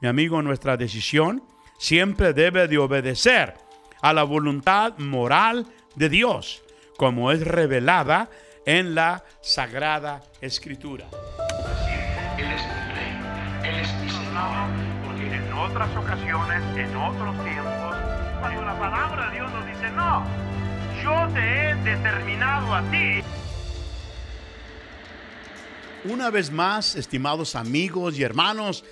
Mi amigo, nuestra decisión siempre debe de obedecer a la voluntad moral de Dios, como es revelada en la Sagrada Escritura. Él es mi rey, Él es mi Señor, porque en otras ocasiones, en otros tiempos, cuando la palabra de Dios nos dice, no, yo te he determinado a ti. Una vez más, estimados amigos y hermanos,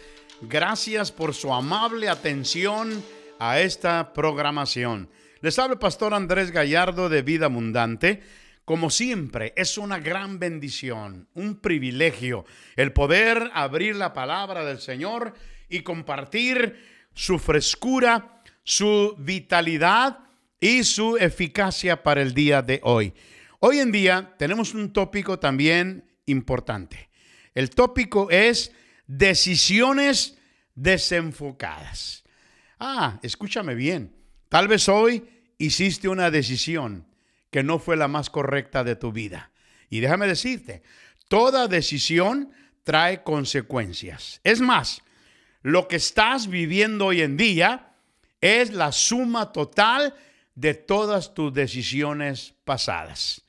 Gracias por su amable atención a esta programación. Les habla pastor Andrés Gallardo de Vida Mundante. Como siempre, es una gran bendición, un privilegio el poder abrir la palabra del Señor y compartir su frescura, su vitalidad y su eficacia para el día de hoy. Hoy en día tenemos un tópico también importante. El tópico es decisiones desenfocadas. Ah, escúchame bien. Tal vez hoy hiciste una decisión que no fue la más correcta de tu vida. Y déjame decirte, toda decisión trae consecuencias. Es más, lo que estás viviendo hoy en día es la suma total de todas tus decisiones pasadas.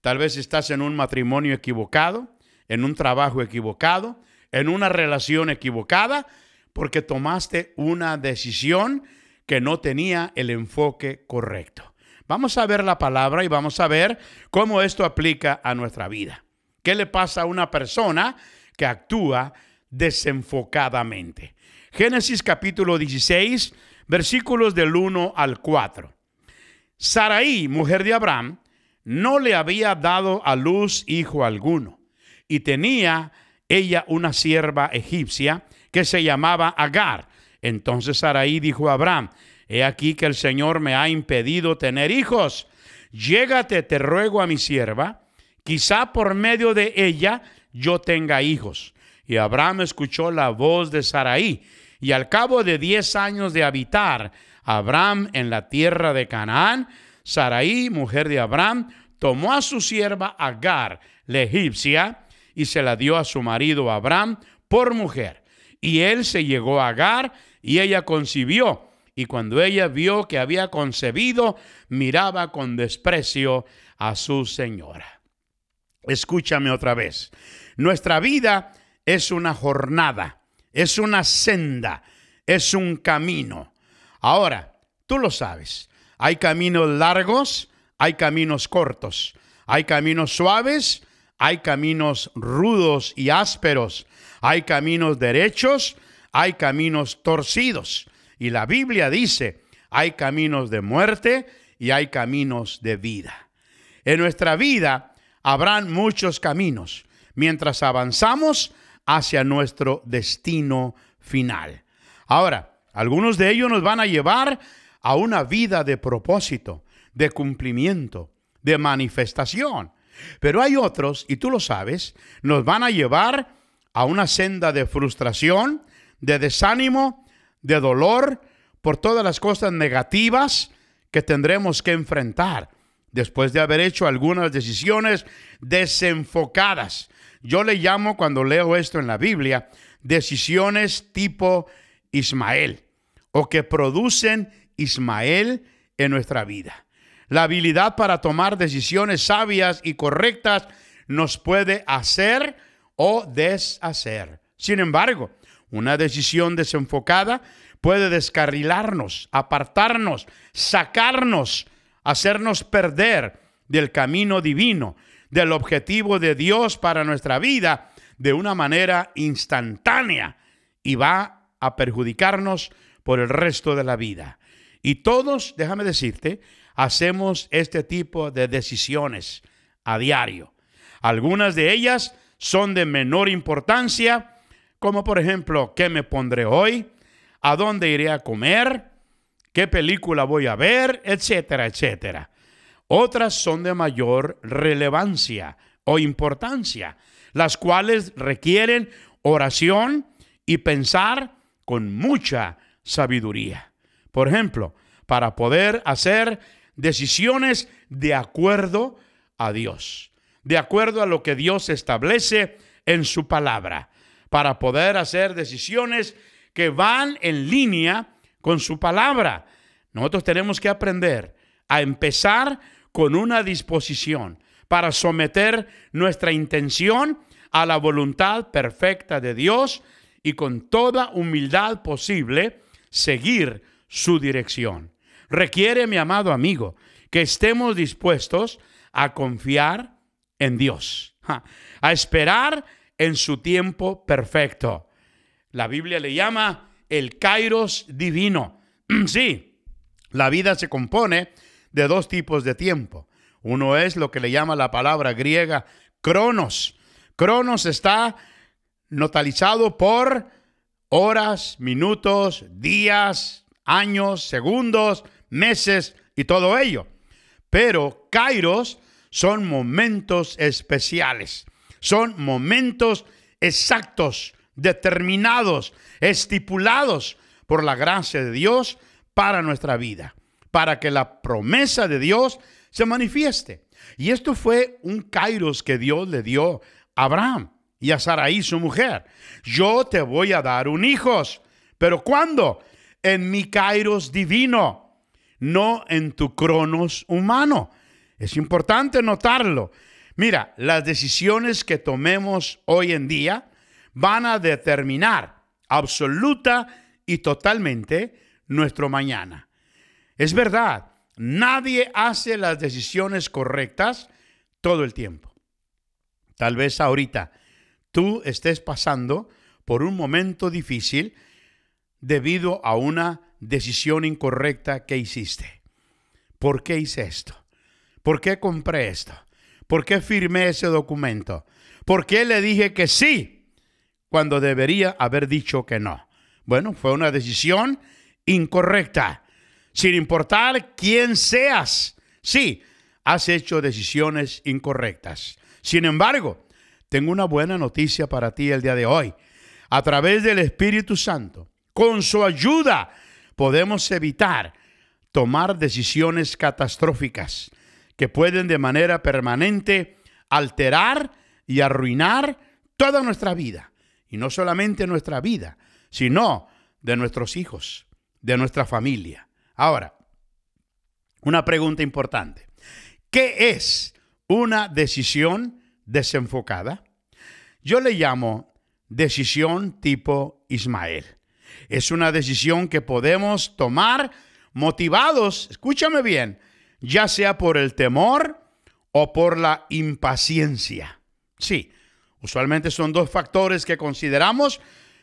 Tal vez estás en un matrimonio equivocado, en un trabajo equivocado, en una relación equivocada porque tomaste una decisión que no tenía el enfoque correcto. Vamos a ver la palabra y vamos a ver cómo esto aplica a nuestra vida. ¿Qué le pasa a una persona que actúa desenfocadamente? Génesis capítulo 16, versículos del 1 al 4. Saraí, mujer de Abraham, no le había dado a luz hijo alguno y tenía ella una sierva egipcia que se llamaba Agar. Entonces Saraí dijo a Abraham, he aquí que el Señor me ha impedido tener hijos. Llégate, te ruego a mi sierva, quizá por medio de ella yo tenga hijos. Y Abraham escuchó la voz de Saraí. Y al cabo de diez años de habitar Abraham en la tierra de Canaán, Saraí, mujer de Abraham, tomó a su sierva Agar, la egipcia, y se la dio a su marido Abraham por mujer. Y él se llegó a Agar y ella concibió. Y cuando ella vio que había concebido, miraba con desprecio a su señora. Escúchame otra vez. Nuestra vida es una jornada, es una senda, es un camino. Ahora, tú lo sabes, hay caminos largos, hay caminos cortos, hay caminos suaves, hay caminos rudos y ásperos, hay caminos derechos, hay caminos torcidos. Y la Biblia dice, hay caminos de muerte y hay caminos de vida. En nuestra vida habrán muchos caminos mientras avanzamos hacia nuestro destino final. Ahora, algunos de ellos nos van a llevar a una vida de propósito, de cumplimiento, de manifestación. Pero hay otros, y tú lo sabes, nos van a llevar a una senda de frustración, de desánimo, de dolor, por todas las cosas negativas que tendremos que enfrentar después de haber hecho algunas decisiones desenfocadas. Yo le llamo, cuando leo esto en la Biblia, decisiones tipo Ismael o que producen Ismael en nuestra vida. La habilidad para tomar decisiones sabias y correctas nos puede hacer o deshacer. Sin embargo, una decisión desenfocada puede descarrilarnos, apartarnos, sacarnos, hacernos perder del camino divino, del objetivo de Dios para nuestra vida de una manera instantánea y va a perjudicarnos por el resto de la vida. Y todos, déjame decirte, hacemos este tipo de decisiones a diario. Algunas de ellas son de menor importancia, como por ejemplo, ¿qué me pondré hoy? ¿A dónde iré a comer? ¿Qué película voy a ver? Etcétera, etcétera. Otras son de mayor relevancia o importancia, las cuales requieren oración y pensar con mucha sabiduría. Por ejemplo, para poder hacer decisiones de acuerdo a Dios, de acuerdo a lo que Dios establece en su palabra, para poder hacer decisiones que van en línea con su palabra. Nosotros tenemos que aprender a empezar con una disposición para someter nuestra intención a la voluntad perfecta de Dios y con toda humildad posible seguir su dirección requiere, mi amado amigo, que estemos dispuestos a confiar en Dios, a esperar en su tiempo perfecto. La Biblia le llama el kairos divino. Sí, la vida se compone de dos tipos de tiempo. Uno es lo que le llama la palabra griega cronos. Cronos está notalizado por horas, minutos, días, años, segundos, meses y todo ello. Pero Kairos son momentos especiales, son momentos exactos, determinados, estipulados por la gracia de Dios para nuestra vida, para que la promesa de Dios se manifieste. Y esto fue un Kairos que Dios le dio a Abraham y a Saraí, su mujer. Yo te voy a dar un hijo, pero ¿cuándo? En mi Kairos divino no en tu cronos humano. Es importante notarlo. Mira, las decisiones que tomemos hoy en día van a determinar absoluta y totalmente nuestro mañana. Es verdad, nadie hace las decisiones correctas todo el tiempo. Tal vez ahorita tú estés pasando por un momento difícil debido a una decisión incorrecta que hiciste. ¿Por qué hice esto? ¿Por qué compré esto? ¿Por qué firmé ese documento? ¿Por qué le dije que sí cuando debería haber dicho que no? Bueno, fue una decisión incorrecta. Sin importar quién seas, sí, has hecho decisiones incorrectas. Sin embargo, tengo una buena noticia para ti el día de hoy. A través del Espíritu Santo, con su ayuda, podemos evitar tomar decisiones catastróficas que pueden de manera permanente alterar y arruinar toda nuestra vida. Y no solamente nuestra vida, sino de nuestros hijos, de nuestra familia. Ahora, una pregunta importante. ¿Qué es una decisión desenfocada? Yo le llamo decisión tipo Ismael. Es una decisión que podemos tomar motivados, escúchame bien, ya sea por el temor o por la impaciencia. Sí, usualmente son dos factores que consideramos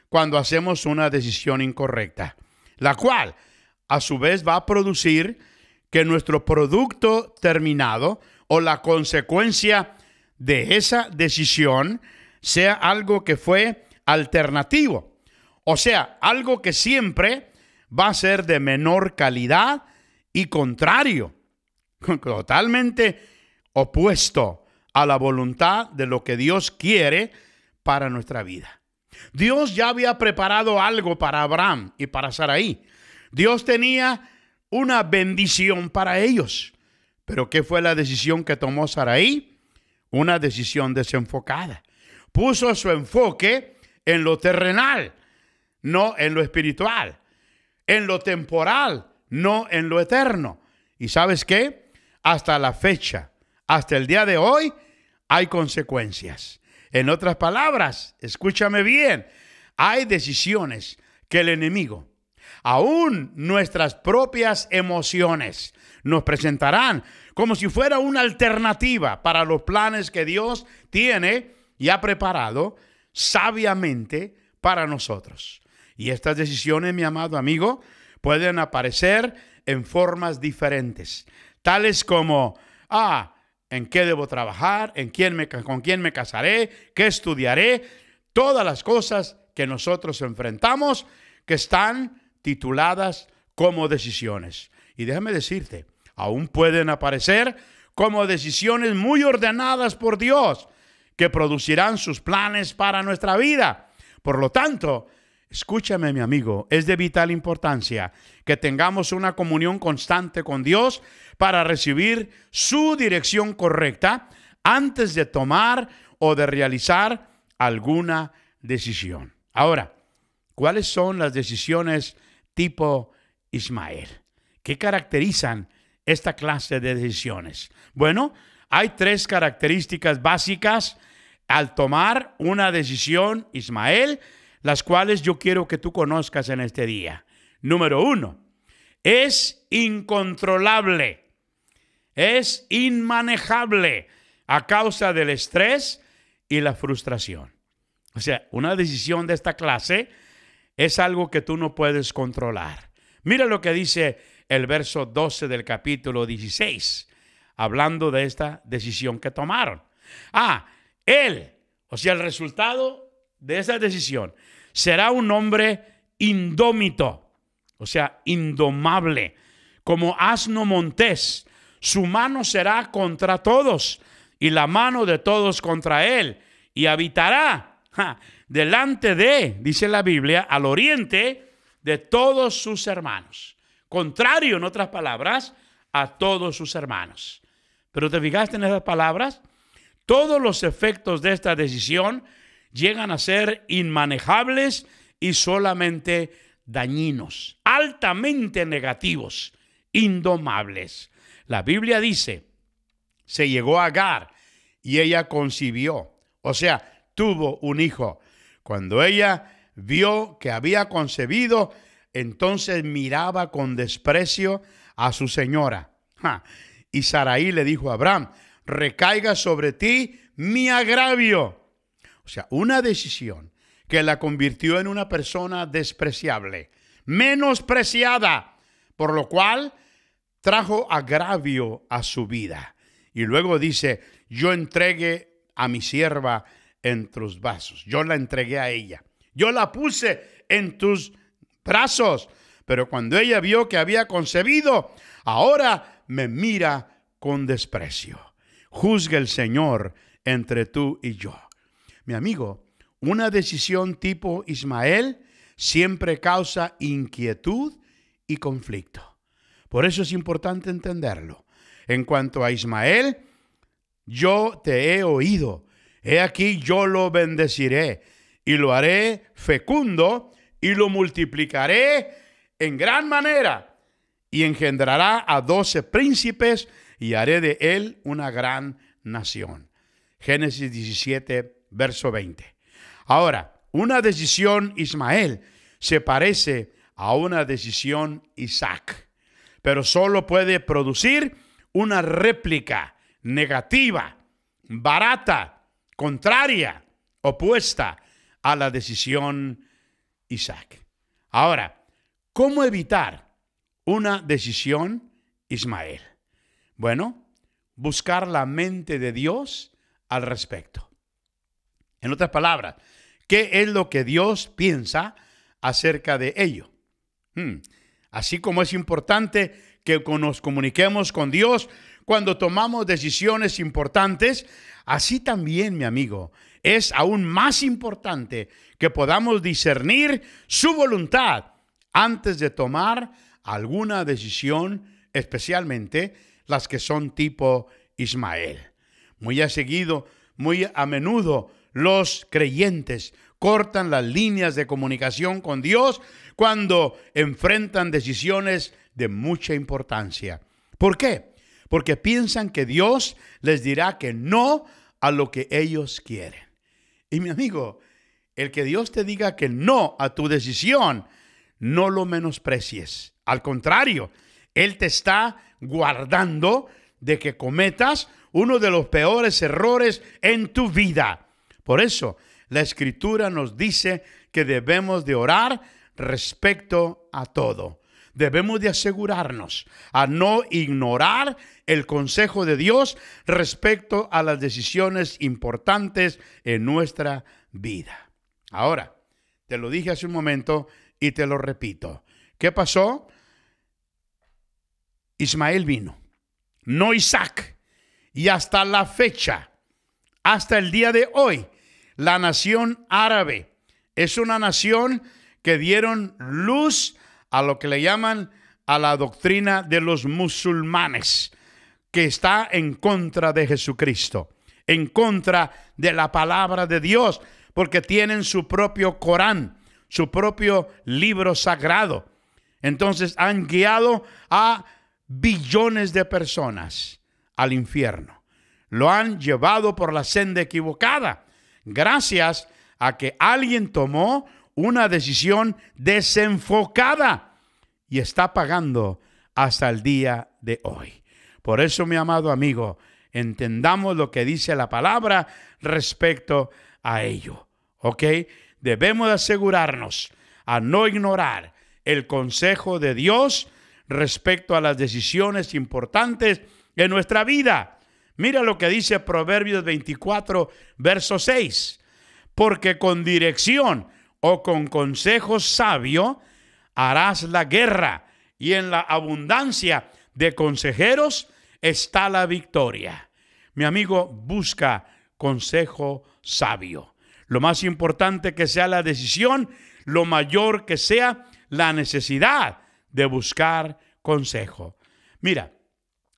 cuando hacemos una decisión incorrecta, la cual a su vez va a producir que nuestro producto terminado o la consecuencia de esa decisión sea algo que fue alternativo o sea, algo que siempre va a ser de menor calidad y contrario, totalmente opuesto a la voluntad de lo que Dios quiere para nuestra vida. Dios ya había preparado algo para Abraham y para Saraí. Dios tenía una bendición para ellos. Pero ¿qué fue la decisión que tomó Saraí? Una decisión desenfocada. Puso su enfoque en lo terrenal, no en lo espiritual, en lo temporal, no en lo eterno. Y sabes qué? Hasta la fecha, hasta el día de hoy, hay consecuencias. En otras palabras, escúchame bien, hay decisiones que el enemigo, aún nuestras propias emociones, nos presentarán como si fuera una alternativa para los planes que Dios tiene y ha preparado sabiamente para nosotros. Y estas decisiones, mi amado amigo, pueden aparecer en formas diferentes, tales como, ah, ¿en qué debo trabajar? ¿En quién me, ¿Con quién me casaré? ¿Qué estudiaré? Todas las cosas que nosotros enfrentamos que están tituladas como decisiones. Y déjame decirte, aún pueden aparecer como decisiones muy ordenadas por Dios, que producirán sus planes para nuestra vida. Por lo tanto, Escúchame, mi amigo, es de vital importancia que tengamos una comunión constante con Dios para recibir su dirección correcta antes de tomar o de realizar alguna decisión. Ahora, ¿cuáles son las decisiones tipo Ismael? ¿Qué caracterizan esta clase de decisiones? Bueno, hay tres características básicas al tomar una decisión, Ismael, las cuales yo quiero que tú conozcas en este día. Número uno, es incontrolable, es inmanejable a causa del estrés y la frustración. O sea, una decisión de esta clase es algo que tú no puedes controlar. Mira lo que dice el verso 12 del capítulo 16, hablando de esta decisión que tomaron. Ah, él, o sea, el resultado de esa decisión será un hombre indómito, o sea, indomable, como asno montés. Su mano será contra todos y la mano de todos contra él, y habitará delante de, dice la Biblia, al oriente de todos sus hermanos. Contrario, en otras palabras, a todos sus hermanos. Pero te fijaste en esas palabras, todos los efectos de esta decisión llegan a ser inmanejables y solamente dañinos, altamente negativos, indomables. La Biblia dice, se llegó a Agar y ella concibió, o sea, tuvo un hijo. Cuando ella vio que había concebido, entonces miraba con desprecio a su señora. Y Saraí le dijo a Abraham, recaiga sobre ti mi agravio o sea, una decisión que la convirtió en una persona despreciable, menospreciada, por lo cual trajo agravio a su vida. Y luego dice, yo entregué a mi sierva en tus vasos, yo la entregué a ella, yo la puse en tus brazos, pero cuando ella vio que había concebido, ahora me mira con desprecio. Juzgue el Señor entre tú y yo. Mi amigo, una decisión tipo Ismael siempre causa inquietud y conflicto. Por eso es importante entenderlo. En cuanto a Ismael, yo te he oído. He aquí yo lo bendeciré y lo haré fecundo y lo multiplicaré en gran manera y engendrará a doce príncipes y haré de él una gran nación. Génesis 17, verso 20. Ahora, una decisión Ismael se parece a una decisión Isaac, pero solo puede producir una réplica negativa, barata, contraria, opuesta a la decisión Isaac. Ahora, ¿cómo evitar una decisión Ismael? Bueno, buscar la mente de Dios al respecto. En otras palabras, ¿qué es lo que Dios piensa acerca de ello? Hmm. Así como es importante que nos comuniquemos con Dios cuando tomamos decisiones importantes, así también, mi amigo, es aún más importante que podamos discernir su voluntad antes de tomar alguna decisión, especialmente las que son tipo Ismael. Muy a seguido, muy a menudo los creyentes cortan las líneas de comunicación con Dios cuando enfrentan decisiones de mucha importancia. ¿Por qué? Porque piensan que Dios les dirá que no a lo que ellos quieren. Y mi amigo, el que Dios te diga que no a tu decisión, no lo menosprecies. Al contrario, Él te está guardando de que cometas uno de los peores errores en tu vida. Por eso la escritura nos dice que debemos de orar respecto a todo. Debemos de asegurarnos a no ignorar el consejo de Dios respecto a las decisiones importantes en nuestra vida. Ahora, te lo dije hace un momento y te lo repito. ¿Qué pasó? Ismael vino, no Isaac. Y hasta la fecha, hasta el día de hoy, la nación árabe. Es una nación que dieron luz a lo que le llaman a la doctrina de los musulmanes, que está en contra de Jesucristo, en contra de la palabra de Dios, porque tienen su propio Corán, su propio libro sagrado. Entonces han guiado a billones de personas al infierno. Lo han llevado por la senda equivocada gracias a que alguien tomó una decisión desenfocada y está pagando hasta el día de hoy. Por eso, mi amado amigo, entendamos lo que dice la palabra respecto a ello. ¿Ok? Debemos asegurarnos a no ignorar el consejo de Dios respecto a las decisiones importantes en nuestra vida Mira lo que dice Proverbios 24, verso 6. Porque con dirección o con consejo sabio harás la guerra y en la abundancia de consejeros está la victoria. Mi amigo, busca consejo sabio. Lo más importante que sea la decisión, lo mayor que sea la necesidad de buscar consejo. Mira,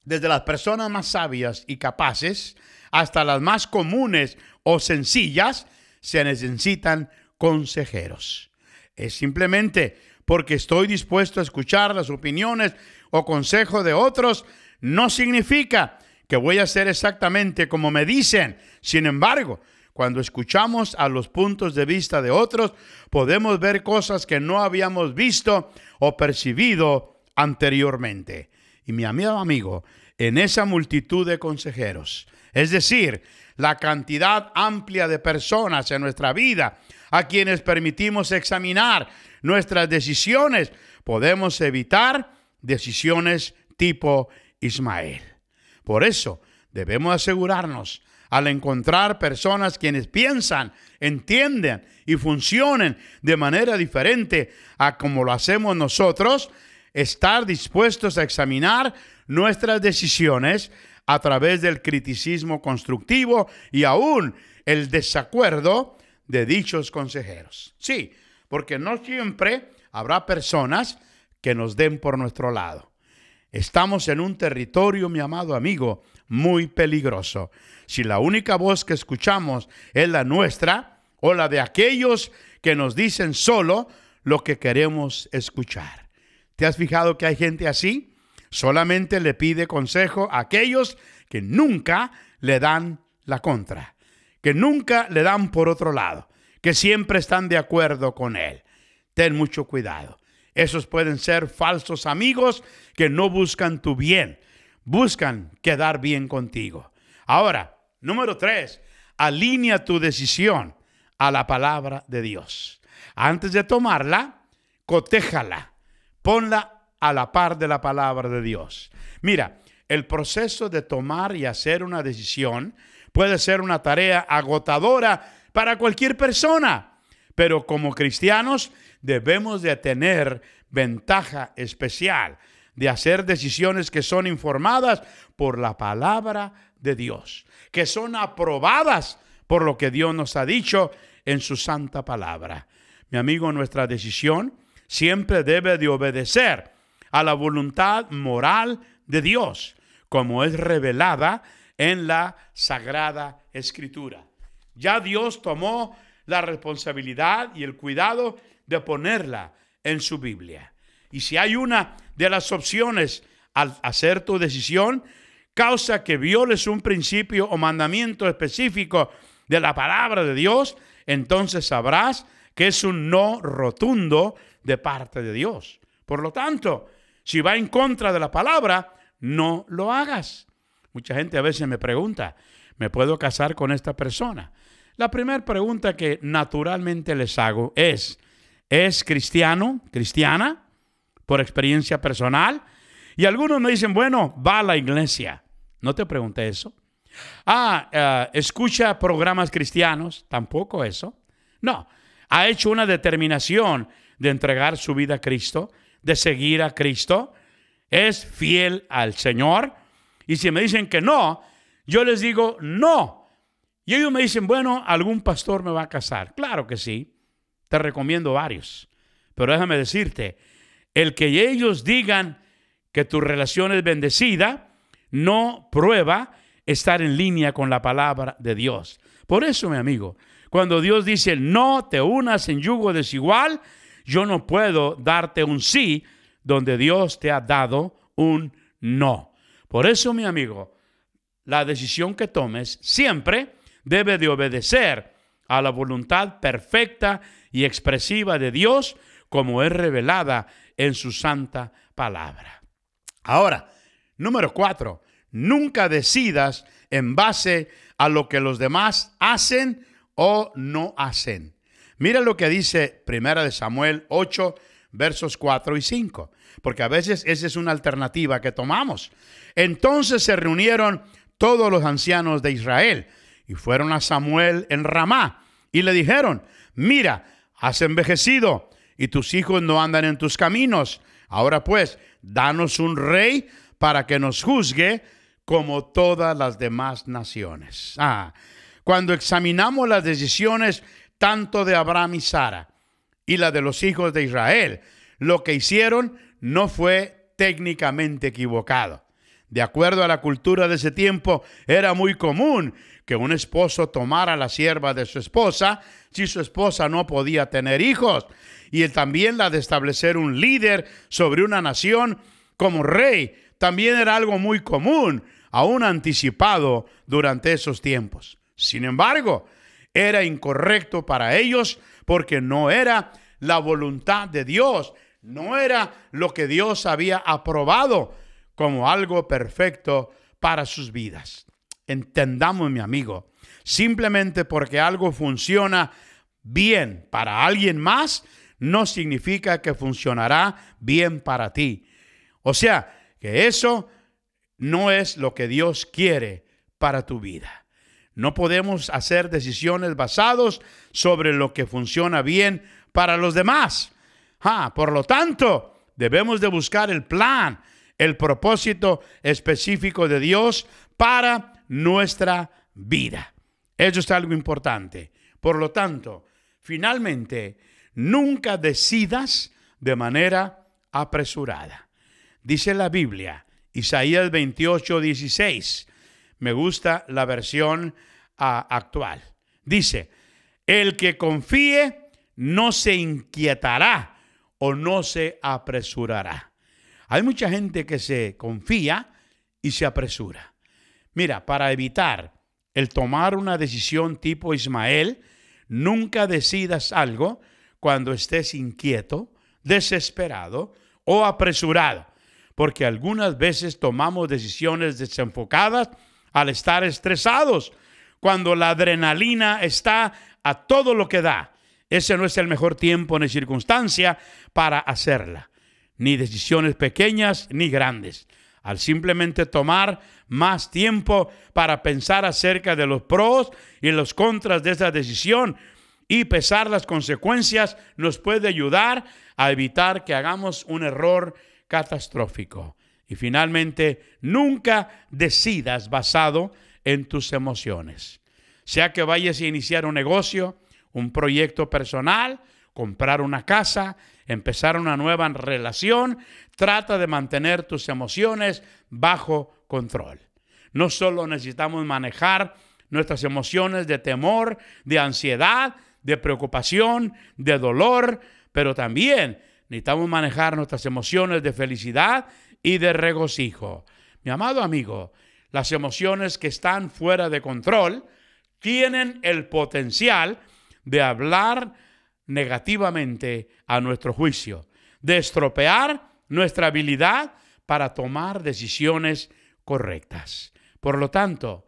desde las personas más sabias y capaces hasta las más comunes o sencillas, se necesitan consejeros. Es simplemente porque estoy dispuesto a escuchar las opiniones o consejos de otros, no significa que voy a hacer exactamente como me dicen. Sin embargo, cuando escuchamos a los puntos de vista de otros, podemos ver cosas que no habíamos visto o percibido anteriormente y mi amigo amigo en esa multitud de consejeros. Es decir, la cantidad amplia de personas en nuestra vida a quienes permitimos examinar nuestras decisiones, podemos evitar decisiones tipo Ismael. Por eso debemos asegurarnos al encontrar personas quienes piensan, entienden y funcionen de manera diferente a como lo hacemos nosotros, estar dispuestos a examinar nuestras decisiones a través del criticismo constructivo y aún el desacuerdo de dichos consejeros. Sí, porque no siempre habrá personas que nos den por nuestro lado. Estamos en un territorio, mi amado amigo, muy peligroso. Si la única voz que escuchamos es la nuestra o la de aquellos que nos dicen solo lo que queremos escuchar. ¿Te has fijado que hay gente así? Solamente le pide consejo a aquellos que nunca le dan la contra, que nunca le dan por otro lado, que siempre están de acuerdo con él. Ten mucho cuidado. Esos pueden ser falsos amigos que no buscan tu bien, buscan quedar bien contigo. Ahora, número tres, alinea tu decisión a la palabra de Dios. Antes de tomarla, cotéjala Ponla a la par de la palabra de Dios. Mira, el proceso de tomar y hacer una decisión puede ser una tarea agotadora para cualquier persona, pero como cristianos debemos de tener ventaja especial de hacer decisiones que son informadas por la palabra de Dios, que son aprobadas por lo que Dios nos ha dicho en su santa palabra. Mi amigo, nuestra decisión siempre debe de obedecer a la voluntad moral de Dios, como es revelada en la Sagrada Escritura. Ya Dios tomó la responsabilidad y el cuidado de ponerla en su Biblia. Y si hay una de las opciones al hacer tu decisión, causa que violes un principio o mandamiento específico de la palabra de Dios, entonces sabrás que es un no rotundo de parte de Dios. Por lo tanto, si va en contra de la palabra, no lo hagas. Mucha gente a veces me pregunta, ¿me puedo casar con esta persona? La primera pregunta que naturalmente les hago es, ¿es cristiano, cristiana, por experiencia personal? Y algunos me dicen, bueno, va a la iglesia. No te pregunte eso. Ah, eh, escucha programas cristianos, tampoco eso. No, ha hecho una determinación de entregar su vida a Cristo, de seguir a Cristo, es fiel al Señor. Y si me dicen que no, yo les digo no. Y ellos me dicen, bueno, algún pastor me va a casar. Claro que sí, te recomiendo varios. Pero déjame decirte, el que ellos digan que tu relación es bendecida, no prueba estar en línea con la palabra de Dios. Por eso, mi amigo, cuando Dios dice, no te unas en yugo desigual, yo no puedo darte un sí donde Dios te ha dado un no. Por eso, mi amigo, la decisión que tomes siempre debe de obedecer a la voluntad perfecta y expresiva de Dios como es revelada en su santa palabra. Ahora, número cuatro, nunca decidas en base a lo que los demás hacen o no hacen. Mira lo que dice Primera de Samuel 8, versos 4 y 5, porque a veces esa es una alternativa que tomamos. Entonces se reunieron todos los ancianos de Israel y fueron a Samuel en Ramá y le dijeron, mira, has envejecido y tus hijos no andan en tus caminos. Ahora pues, danos un rey para que nos juzgue como todas las demás naciones. Ah, cuando examinamos las decisiones tanto de Abraham y Sara, y la de los hijos de Israel. Lo que hicieron no fue técnicamente equivocado. De acuerdo a la cultura de ese tiempo, era muy común que un esposo tomara la sierva de su esposa si su esposa no podía tener hijos, y también la de establecer un líder sobre una nación como rey, también era algo muy común, aún anticipado durante esos tiempos. Sin embargo, era incorrecto para ellos porque no era la voluntad de Dios, no era lo que Dios había aprobado como algo perfecto para sus vidas. Entendamos, mi amigo, simplemente porque algo funciona bien para alguien más, no significa que funcionará bien para ti. O sea, que eso no es lo que Dios quiere para tu vida. No podemos hacer decisiones basadas sobre lo que funciona bien para los demás. Ah, por lo tanto, debemos de buscar el plan, el propósito específico de Dios para nuestra vida. Eso es algo importante. Por lo tanto, finalmente, nunca decidas de manera apresurada. Dice la Biblia, Isaías 28, 16, me gusta la versión ah, actual. Dice, el que confíe no se inquietará o no se apresurará. Hay mucha gente que se confía y se apresura. Mira, para evitar el tomar una decisión tipo Ismael, nunca decidas algo cuando estés inquieto, desesperado o apresurado, porque algunas veces tomamos decisiones desenfocadas al estar estresados, cuando la adrenalina está a todo lo que da. Ese no es el mejor tiempo ni circunstancia para hacerla, ni decisiones pequeñas ni grandes. Al simplemente tomar más tiempo para pensar acerca de los pros y los contras de esa decisión y pesar las consecuencias, nos puede ayudar a evitar que hagamos un error catastrófico. Y finalmente, nunca decidas basado en tus emociones. Sea que vayas a iniciar un negocio, un proyecto personal, comprar una casa, empezar una nueva relación, trata de mantener tus emociones bajo control. No solo necesitamos manejar nuestras emociones de temor, de ansiedad, de preocupación, de dolor, pero también necesitamos manejar nuestras emociones de felicidad y de regocijo. Mi amado amigo, las emociones que están fuera de control tienen el potencial de hablar negativamente a nuestro juicio, de estropear nuestra habilidad para tomar decisiones correctas. Por lo tanto,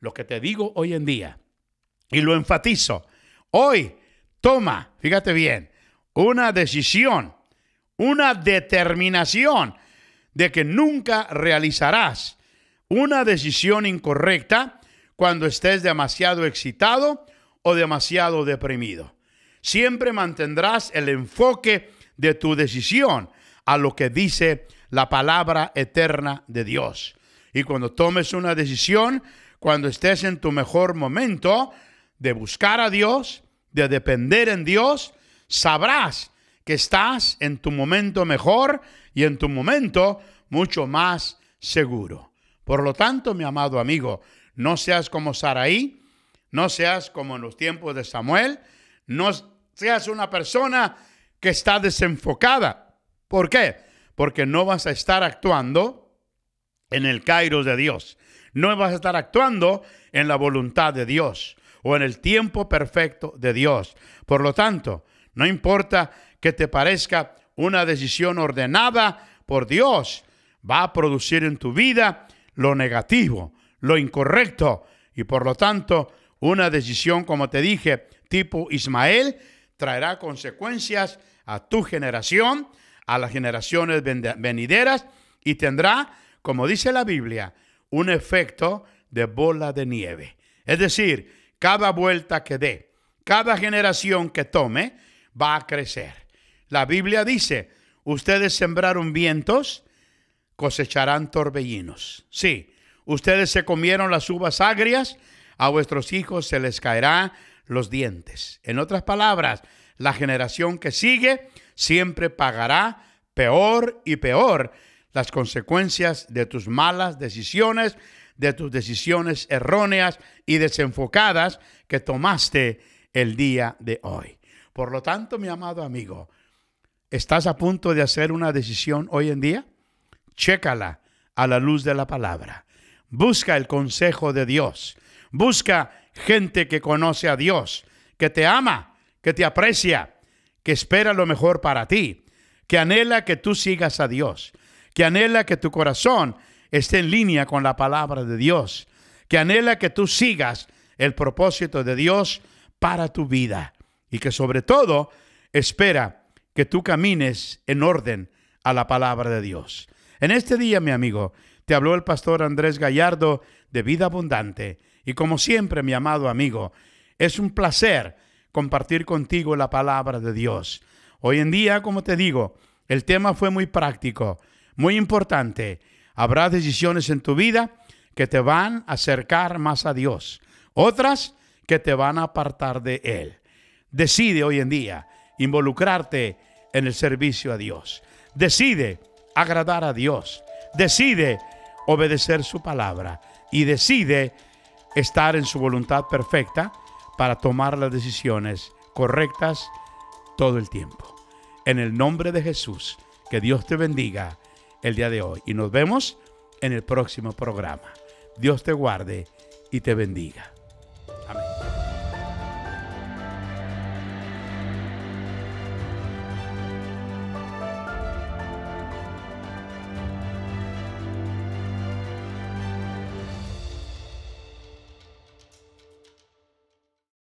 lo que te digo hoy en día, y lo enfatizo, hoy toma, fíjate bien, una decisión, una determinación de que nunca realizarás una decisión incorrecta cuando estés demasiado excitado o demasiado deprimido. Siempre mantendrás el enfoque de tu decisión a lo que dice la palabra eterna de Dios. Y cuando tomes una decisión, cuando estés en tu mejor momento de buscar a Dios, de depender en Dios, sabrás que estás en tu momento mejor y en tu momento mucho más seguro. Por lo tanto, mi amado amigo, no seas como Saraí, no seas como en los tiempos de Samuel, no seas una persona que está desenfocada. ¿Por qué? Porque no vas a estar actuando en el Cairo de Dios. No vas a estar actuando en la voluntad de Dios o en el tiempo perfecto de Dios. Por lo tanto, no importa que te parezca una decisión ordenada por Dios va a producir en tu vida lo negativo, lo incorrecto y por lo tanto una decisión, como te dije, tipo Ismael, traerá consecuencias a tu generación, a las generaciones venideras y tendrá, como dice la Biblia, un efecto de bola de nieve. Es decir, cada vuelta que dé, cada generación que tome, va a crecer. La Biblia dice, ustedes sembraron vientos, cosecharán torbellinos. Sí, ustedes se comieron las uvas agrias, a vuestros hijos se les caerá los dientes. En otras palabras, la generación que sigue siempre pagará peor y peor las consecuencias de tus malas decisiones, de tus decisiones erróneas y desenfocadas que tomaste el día de hoy. Por lo tanto, mi amado amigo, ¿Estás a punto de hacer una decisión hoy en día? Chécala a la luz de la palabra. Busca el consejo de Dios. Busca gente que conoce a Dios, que te ama, que te aprecia, que espera lo mejor para ti, que anhela que tú sigas a Dios, que anhela que tu corazón esté en línea con la palabra de Dios, que anhela que tú sigas el propósito de Dios para tu vida y que sobre todo espera que tú camines en orden a la palabra de Dios. En este día, mi amigo, te habló el pastor Andrés Gallardo de Vida Abundante. Y como siempre, mi amado amigo, es un placer compartir contigo la palabra de Dios. Hoy en día, como te digo, el tema fue muy práctico, muy importante. Habrá decisiones en tu vida que te van a acercar más a Dios, otras que te van a apartar de Él. Decide hoy en día involucrarte en el servicio a Dios. Decide agradar a Dios. Decide obedecer su palabra. Y decide estar en su voluntad perfecta para tomar las decisiones correctas todo el tiempo. En el nombre de Jesús, que Dios te bendiga el día de hoy. Y nos vemos en el próximo programa. Dios te guarde y te bendiga.